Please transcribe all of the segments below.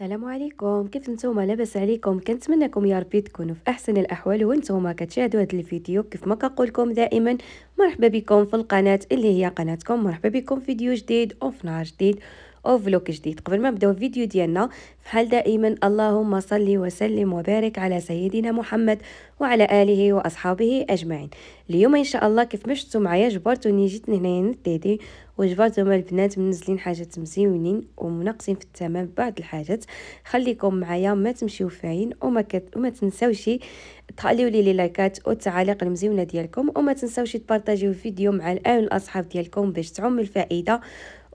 السلام عليكم كيف نتوما لاباس عليكم كنتمنىكم يا ربي تكونوا في احسن الاحوال وانتوما كتشاهدوا هذا الفيديو كيف ما كنقولكم دائما مرحبا بكم في القناه اللي هي قناتكم مرحبا بكم فيديو جديد وفي نهار جديد او فلوك جديد قبل ما نبداو الفيديو ديالنا بحال دائما اللهم صل وسلم وبارك على سيدنا محمد وعلى اله واصحابه اجمعين اليوم ان شاء الله كيف ما شفتوا معايا جبرتوني جيت لهنايا ديدي وجبرت هما البنات منزلين حاجات مزيونين ومنقصين في الثمن بعض الحاجات خليكم معايا ما تمشيو فاين وما كت... وما تنساوش تخليو لي لايكات والتعاليق المزيونه ديالكم وما تنساوش تبارطاجيو الفيديو مع الاهل الاصحاب ديالكم باش تعم الفائده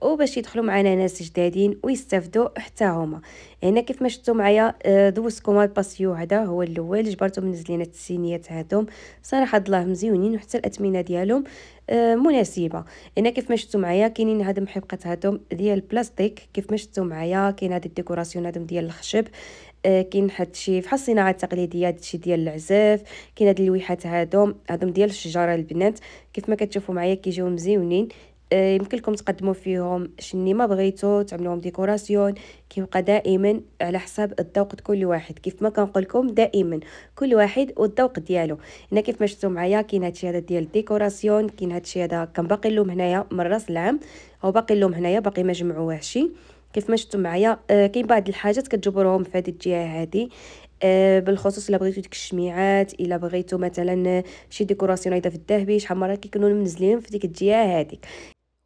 وباش يدخلوا معنا ناس جدادين ويستافدوا حتى هما هنا كيف ما شفتوا معايا آه، دوزكم كوماد الباسيو هذا هو الاول جبرتهم منزل لينا التسينيات هادهم صراحه الله مزيونين وحتى الاثمنه ديالهم آه، مناسبه هنا كيف ما شفتوا معايا كاينين هاد المحبقات هادهم ديال البلاستيك كيف ما شفتوا معايا كاين هاد الديكوراسيون هادهم ديال الخشب آه، كاين شي فحال الصناعه التقليديه هادشي ديال العزاف كاين هاد اللويحات هادهم هادهم ديال الشجره البنات كيف ما كتشوفوا معايا كيجيو مزيونين آه، يمكن لكم تقدموا فيهم شني ما بغيتو تعملوهم ديكوراسيون كيبقى دائما على حساب الذوق كل واحد كيف ما كنقول لكم دائما كل واحد والذوق ديالو هنا كيف ما شفتوا معايا كاين هادشي هذا ديال الديكوراسيون كاين هادشي هذا كان باقي اللوم هنايا من راس العام هو باقي اللوم هنايا باقي ما شي كيف ما شفتوا معايا آه، كاين بعض الحاجات كتجبرهم في هذه الجهه هذه آه، بالخصوص الا بغيتو ديك الشميعات الا بغيتو مثلا شي ديكوراسيون ايضا في الذهبي شحال مره كيكونوا منزلين في ديك الجهه هذيك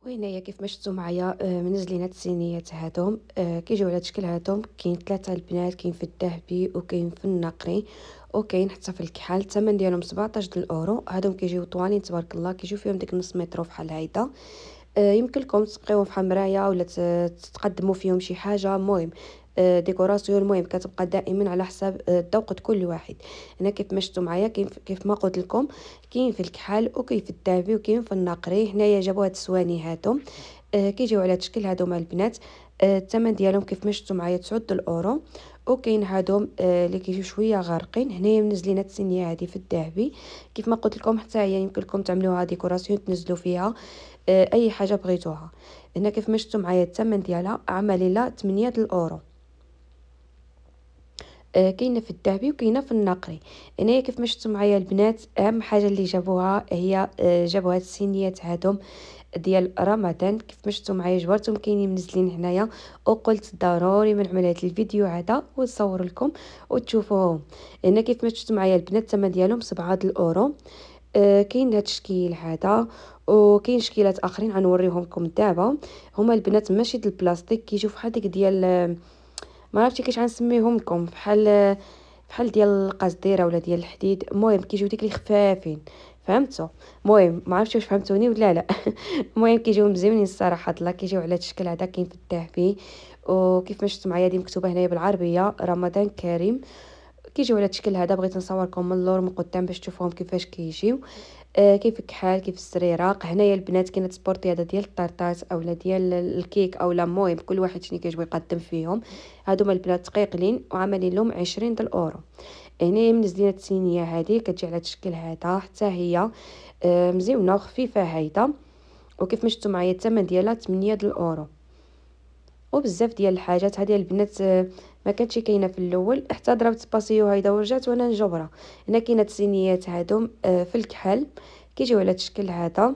وهنايا كيف ما شفتوا معايا آه، منزلين هاد السينيات هادوم آه، كيجيو على هاد الشكل هادهم كاين ثلاثه البنات كاين في الذهبي وكاين في النقري وكاين حتى في الكحل الثمن ديالهم 17 د الاورو هادوم كيجيو طوالين تبارك الله كيجيو فيهم ديك نص مترو فحال هيدا آه، يمكن لكم تسقيوهم في حمرايه ولا تقدموا فيهم شي حاجه المهم آه، ديكوراسيون المهم كتبقى دائما على حساب آه، الذوق كل واحد هنا كيف ما شفتوا معايا كيف ما قلت لكم كاين في الكحل وكاين في الدافي وكاين في النقري هنايا جابوا هاد السواني هادو آه، كيجيو على تشكيل هادوما البنات الثمن ديالهم كيف ما شفتوا معايا 9 الاورو وكاين هادو اللي كيجيو شويه غارقين هنايا منزلين هاد السنيه هادي في الذهبي كيف ما قلت لكم حتى هي يمكن لكم تعملوها ديكوراسيون تنزلوا فيها اي حاجه بغيتوها هنا كيف ما شفتوا معايا الثمن ديالها عملي لا 8 الاورو آه، كاينه في الذهبي وكاينه في النقري هنايا كيف ما شفتوا معايا البنات اهم حاجه اللي جابوها هي آه، جابوا هاد السينيات هادوم ديال رمضان كيف ما شفتوا معايا جوارتهم كاينين منزلين هنايا وقلت ضروري من نعمل هذا الفيديو هذا ونصور لكم وتشوفوهم هنا كيف ما شفتوا معايا البنات الثمن ديالهم 7 الاورو آه، كاين هذا التشكيل هذا وكاين شكيلات اخرين غنوريهم لكم دابا هما البنات ماشي ديال البلاستيك كيجيو فحال ديك ديال ما عرفتش كيفاش غنسميهم لكم بحال بحال ديال القصديره ولا ديال الحديد المهم كيجيو ديك اللي خفافين فهمتوا المهم ما عرفتش واش فهمتوني ولا لا المهم كيجيو مزيانين الصراحه الله كيجيو على هذا الشكل هذا كينفتح فيه وكيف ما شفتوا معايا دي مكتوبه هنايا بالعربيه رمضان كريم كيجيو على الشكل هذا بغيت نصوركم من اللور من قدام باش تشوفوهم كيفاش كيجيو كي آه، كيفك حال كيف السريراق هنايا البنات كاينه سبورتي هذا ديال الطرطاس اولا ديال الكيك او لا المهم كل واحد شنو كيعجبو يقدم فيهم هادوما البنات تقيقلين وعاملين لهم 20 د الاورو هنا منزلين التينيه هذه كتجي على الشكل هذا حتى هي آه، مزيونه وخفيفه هايده وكيف ما شفتوا معايا الثمن ديالها 8 د الاورو وبزاف ديال الحاجات هذه البنات آه، ما كانتش كاينه في الاول حتى ضربت باسيو هيدا ورجعت وانا نجبره هنا كاينه التسينيات هادو آه، في الكحل كيجيو على الشكل هذا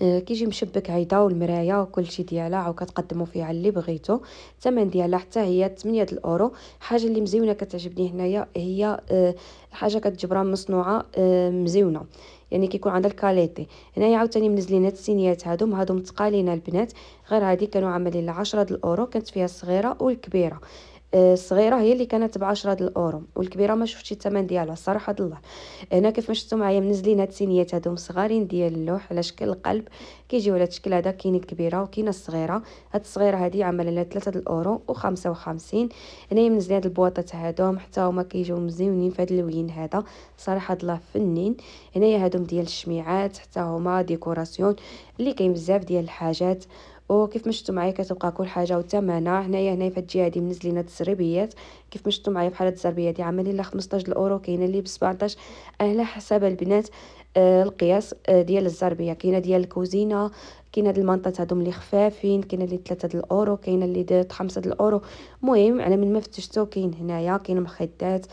أه، كيجي مشبك عيضه والمرايه شيء ديالها وكتقدموا فيها اللي بغيتو الثمن ديالها حتى هي 8 الاورو حاجه اللي مزيونه كتعجبني هنايا هي أه، حاجه كتجبرها مصنوعه أه، مزيونه يعني كيكون عندها الكاليتي هنايا عاوتاني منزلين هاد السينيات هادو هادو متقالين البنات غير هادي كانوا عاملين 10 الاورو كانت فيها الصغيره والكبيره الصغيره هي اللي كانت ب 10 الاورو والكبيره ما شفتش الثمن ديالها الصراحه الله هنا كيف ما شفتوا معايا منزلين هاد السينيات هادو صغارين ديال اللوح على شكل القلب كيجيو على الشكل هذا كاين الكبيره وكاين الصغيره هاد الصغيره هادي عامله لها 3 الاورو و55 هنايا منزلين هاد البواطات هادو حتى هما كيجيو مزيونين في هاد اللوين هذا صراحه الله فنين هنايا هادو ديال الشميعات حتى هما ديكوراسيون اللي كاين بزاف ديال الحاجات وكيف مشتو معايا كتبقى كل حاجه وثمنها هنايا هنايا في الجهه هذه منزلين هاد التسريبيات كيف مشتو معايا بحال هاد التسربيه هادي عاملين لها 15 الاورو كاينه اللي ب 17 على حسب البنات آه القياس آه ديال الزربيه كاينه ديال الكوزينه كاين هاد المنطات هادو اللي خفافين كاين اللي 3 د الاورو كاين اللي 5 د الاورو المهم على من ما فتشتو كاين هنايا كاين مخدات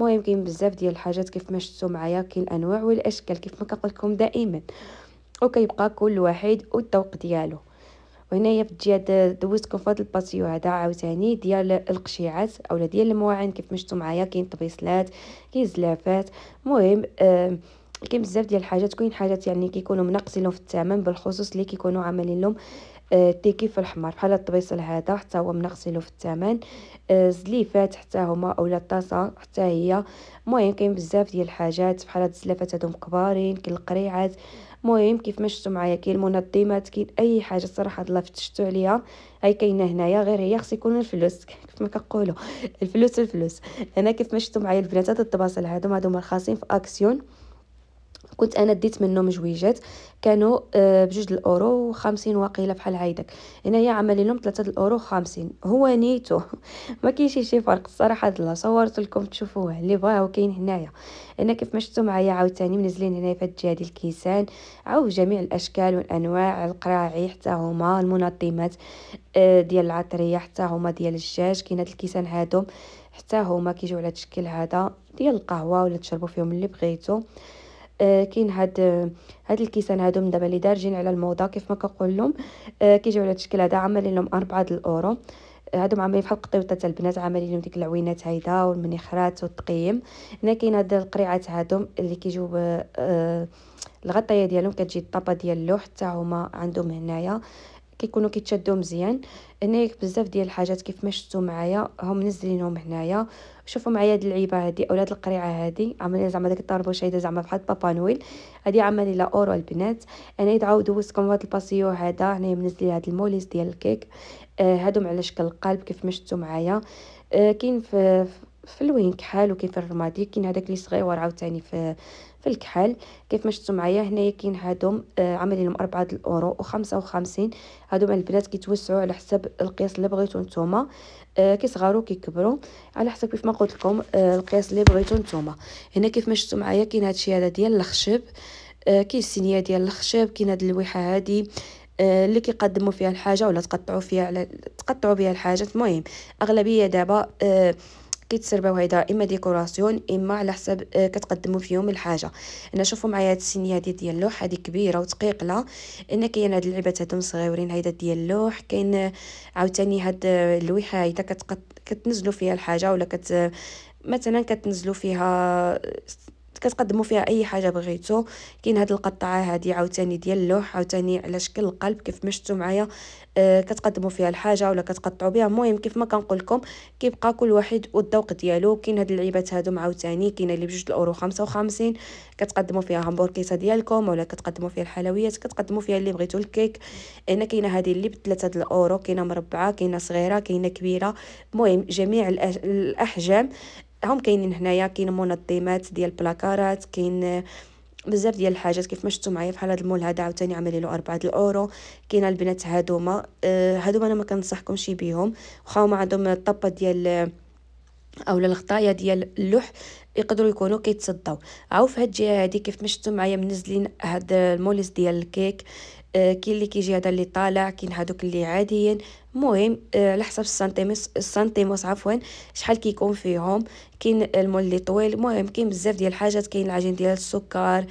المهم كاين بزاف ديال الحاجات كيف ما شفتو معايا كاين الانواع والاشكال كيف ما كنقول لكم دائما وكيبقى كل واحد والذوق ديالو وهنايا في الجهه دوزتكم في هذا الباسيو هذا عاوتاني ديال القشيعات اولا ديال المواعن كيف ما شفتوا معايا كاين طبيصلات كاين زلافات المهم آه كاين بزاف ديال الحاجات كاين حاجات يعني كيكونوا منقصين في الثمن بالخصوص اللي كيكونوا عاملين لهم آه، التيكي في الحمر بحال الطبيصل هذا حتى هو منقصين في الثمن آه، الزليفات حتى هما اولا الطاسه حتى هي المهم كاين بزاف ديال الحاجات بحال هاد الزلافات هذو مكبارين كاين القريعات مهم كيف ما شفتوا معايا كاين المنظمات كاين اي حاجه الصراحه الله فتشتوا عليها هاي كاينه هنايا غير هي خص يكون الفلوس كيف ما كنقولوا الفلوس الفلوس هنا كيف ما شفتوا معايا البنات هاد الطباسل هادو هادو مرخصين في اكسيون كنت انا ديت منهم جويجات كانوا آه، بجوج الاورو وخمسين واقيلا بحال هيداك هنايا عمل لهم ثلاثة الاورو وخمسين هو نيتو ما كاينش شي فرق الصراحه دلا صورت لكم تشوفوه اللي بغاو كاين هنايا هنا كيف ما شفتوا معايا عاوتاني منزلين هنايا في الجهه ديال الكيسان عاو جميع الاشكال والانواع القراعي حتى هما المنظمات آه، ديال العطريه حتى هما ديال الجاج كاين هاد الكيسان هادو حتى هما كيجيو على الشكل هذا ديال القهوه ولا تشربوا فيهم اللي بغيتو آه، كاين هاد هاد الكيسان هادو من دابا اللي دارجين على الموضه كيف ما كنقول لهم آه، كيجيو على الشكل هذا عاملين لهم 4 د الاورو آه، هادو عاملين بحال قطيوطه طيب تاع البنات عاملين لهم ديك العوينات هايدا والمنيخرات والتقييم هنا كاين هاد القريعات هادو اللي كيجيو الغطايه ديالهم كتجي الطابه ديال اللوح حتى هما عندهم هنايا كيكونوا كيتشدوا مزيان هنا بزاف ديال الحاجات كيف ما شفتوا معايا هم منزلينهم هنايا شوفوا معايا هاد العيبه هادي اولاد القريعه هادي عامله زعما داك الطربوش هيدا زعما بحال بابا نويل هادي عامله اورو البنات انا دعاو دوزتكم هاد الباسيو هذا هنايا منزلين هاد الموليس ديال الكيك آه هادو على شكل قلب كيف ما شفتوا معايا آه كاين في في الوين كحال وكاين في الرمادي كاين هذاك لي صغير عاوتاني في في الكحل كيف ما شفتوا معايا هنايا كاين هادهم آه، عاملين لهم 4 الاورو و55 مع البنات كيتوسعوا على حسب القياس اللي بغيتو نتوما آه، كيصغروا كيكبروا على حسب كيف ما قلت لكم آه، القياس اللي بغيتو نتوما هنا كيف ما شفتوا معايا كاين هادشي هذا ديال الخشب كاين السينيه ديال الخشب كاين هاد اللويحه هادي اللي كيقدموا فيها الحاجه ولا تقطعوا فيها على تقطعوا بها الحاجات المهم اغلبيه دابا كيتسرباو هيدا اما ديكوراسيون اما على حساب آه، كتقدموا فيهم الحاجه انا شوفوا معايا هاد السينيه هادي ديال اللوح هادي كبيره وثقيله ان كاين هاد اللعبات هادو صغيورين هيدا ديال اللوح كاين آه، عاوتاني هاد آه، اللويحه هيدا كتنزلوا فيها الحاجه ولا كت مثلا كتنزلوا فيها كتقدموا فيها اي حاجه بغيتو كاين هاد القطعه هادي عاوتاني ديال اللوح عاوتاني على شكل القلب كيف ما شفتوا معايا آه كتقدموا فيها الحاجه ولا كتقطعوا بها المهم كيف ما كنقول لكم كيبقى كل واحد والذوق ديالو كاين هاد اللعيبات هادو عاوتاني كاينه اللي بجوج الاورو 55 كتقدموا فيها همبوركيسه ديالكم ولا كتقدموا فيها الحلويات كتقدموا فيها اللي بغيتو الكيك هنا كاينه هذه اللي ب 3 الاورو كاينه مربعه كاينه صغيره كاينه كبيره المهم جميع الاحجام هم كاينين هنايا كاين منظمات ديال بلاكارات كاين آه، بزاف ديال الحاجات كيف ما شفتوا معايا بحال هذا المول هذا عاوتاني عملي له 4 الاورو كاين البنات هادوما آه هادوما انا ما كنصحكمش بيهم واخا هما عندهم الطبه ديال آه، او الخطايا ديال اللوح يقدروا يكونوا كيتصداو عاو في هاد الجهه هادي كيف ما شفتوا معايا منزلين هاد الموليس ديال الكيك آه، كاين اللي كيجي هذا اللي طالع كاين هذوك اللي عاديين المهم آه، على حسب السنتيموس السنتيموس عفوا شحال كيكون فيهم كاين المول اللي طويل المهم كاين بزاف ديال الحاجات كاين العجين ديال السكر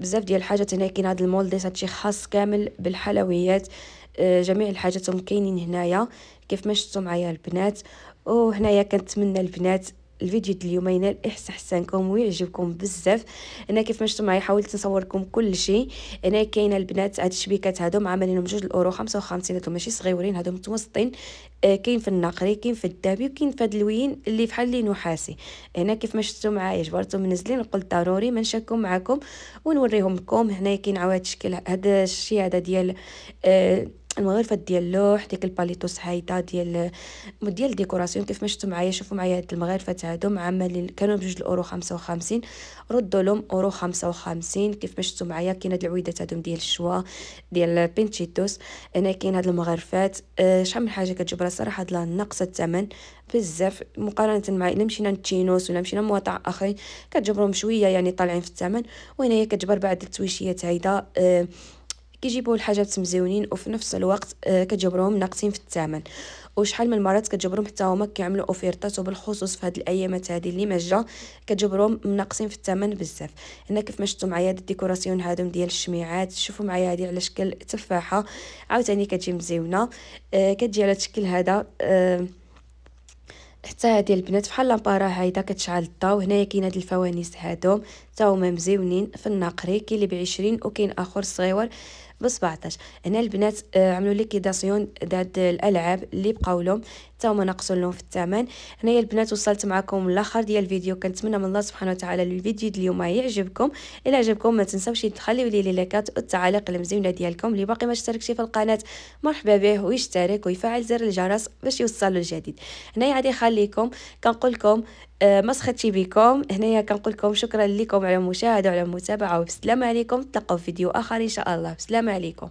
بزاف ديال الحاجات هنا كاين هذا المولديس هادشي خاص كامل بالحلويات آه، جميع الحاجات هم كاينين هنايا كيف ما شفتوا معايا البنات وهنايا كنتمنى البنات الفيديو ديال اليوم ينال استحسانكم ويعجبكم بزاف هنا كيف ما شفتوا معايا حاولت نصور لكم كل شيء هنا كاينه البنات هاد الشبيكات هادو عاملينهم جوج الاورو 55 هادو ماشي صغيورين هادو متوسطين آه، كاين في النقري كاين في الدابي وكاين في هاد اللوين اللي فحال اللي نحاسي هنا كيف ما شفتوا معايا جبرتهم منزلين قلت ضروري ما نشاكم معاكم ونوريهم لكم هنا كاين عاود شكل هذا الشيء هذا ديال آه المغرفه ديال اللوح ديك الباليتوس هايدا ديال ديال الديكوراسيون كيف ما شفتوا معايا شوفوا معايا هاد المغارفات هادو معاملين كانوا بجوج الاورو وخمسين ردوا لهم اورو خمسة وخمسين كيف ما شفتوا معايا كاين هاد العويدات هادو ديال الشوا ديال بينتشيتوس هنا كاين هاد المغارفات آه، شحال من حاجه كتجيب راه صراحه ناقصه الثمن بزاف مقارنه مع الا مشينا لتشينوس ولا مشينا لمواطع اخرين كتجبرهم شويه يعني طالعين في الثمن وهنايا كتجبر بعد التويشيات هايدا أه كيجيبوا الحاجات مزيونين وفي نفس الوقت آه، كتجبرهم ناقصين في الثمن وشحال من المرات كتجبرهم حتى هما كيعملوا اوفيرتات وبالخصوص في هاد الايامات هادي اللي مجه كتجبرهم ناقصين في الثمن بزاف هنا كيف ما شفتوا معايا هاد الديكوراسيون هادهم ديال الشميعات شوفوا معايا هادي على شكل تفاحه عاوتاني كتجي مزيونه آه كتجي على الشكل هذا آه حتى هادي البنات بحال لامبارا هايده كتشعل الضو هنايا كاين هاد الفوانيس هادو حتى هما مزيونين في النقري كاين اللي بعشرين وكاين اخر صغيور ب 17 هنا البنات آه، عملوا ليكيداسيون داد الالعاب اللي بقاو لهم حتى هما نقصوا لهم في الثمن هنايا البنات وصلت معكم لاخر ديال الفيديو كنتمنى من الله سبحانه وتعالى الفيديو ديال اليوم يعجبكم الا عجبكم ما تنساوش تخليو لي لايكات والتعاليق المزيونه ديالكم اللي باقي ما اشتركش في القناه مرحبا به ويشترك ويفعل زر الجرس باش يوصلوا الجديد هنايا غادي نخليكم كنقول لكم آه، مسختي بكم هنايا كنقول لكم شكرا لكم على المشاهده وعلى المتابعه وبسلام عليكم تلقاو فيديو اخر ان شاء الله بسلامه عليكم